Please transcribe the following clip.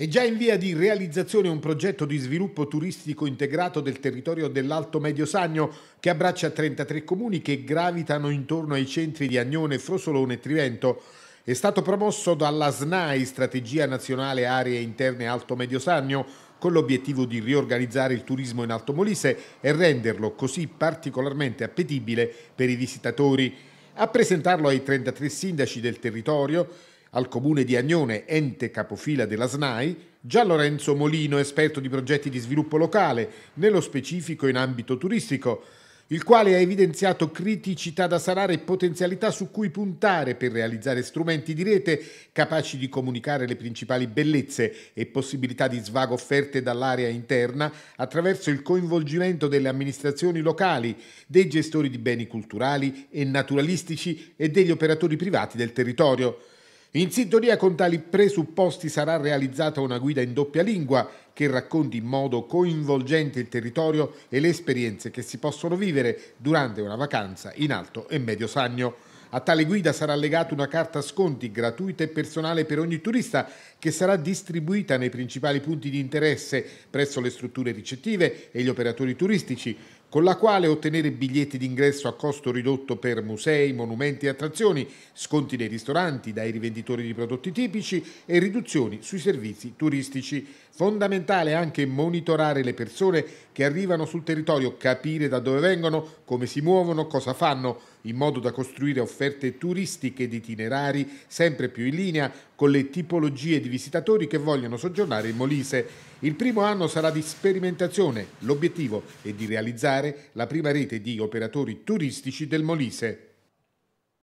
È già in via di realizzazione un progetto di sviluppo turistico integrato del territorio dell'Alto Medio Sagno che abbraccia 33 comuni che gravitano intorno ai centri di Agnone, Frosolone e Trivento. È stato promosso dalla SNAI, Strategia Nazionale Aree Interne Alto Medio Sagno, con l'obiettivo di riorganizzare il turismo in Alto Molise e renderlo così particolarmente appetibile per i visitatori. A presentarlo ai 33 sindaci del territorio al comune di Agnone, ente capofila della SNAI, già Lorenzo Molino, esperto di progetti di sviluppo locale, nello specifico in ambito turistico, il quale ha evidenziato criticità da sanare e potenzialità su cui puntare per realizzare strumenti di rete capaci di comunicare le principali bellezze e possibilità di svago offerte dall'area interna attraverso il coinvolgimento delle amministrazioni locali, dei gestori di beni culturali e naturalistici e degli operatori privati del territorio. In sintonia con tali presupposti sarà realizzata una guida in doppia lingua che racconti in modo coinvolgente il territorio e le esperienze che si possono vivere durante una vacanza in Alto e Medio Sagno. A tale guida sarà legata una carta sconti gratuita e personale per ogni turista che sarà distribuita nei principali punti di interesse presso le strutture ricettive e gli operatori turistici con la quale ottenere biglietti d'ingresso a costo ridotto per musei, monumenti e attrazioni, sconti nei ristoranti dai rivenditori di prodotti tipici e riduzioni sui servizi turistici. Fondamentale anche monitorare le persone che arrivano sul territorio, capire da dove vengono, come si muovono, cosa fanno, in modo da costruire offerte turistiche ed itinerari sempre più in linea con le tipologie di visitatori che vogliono soggiornare in Molise. Il primo anno sarà di sperimentazione, l'obiettivo è di realizzare diventare la prima rete di operatori turistici del Molise.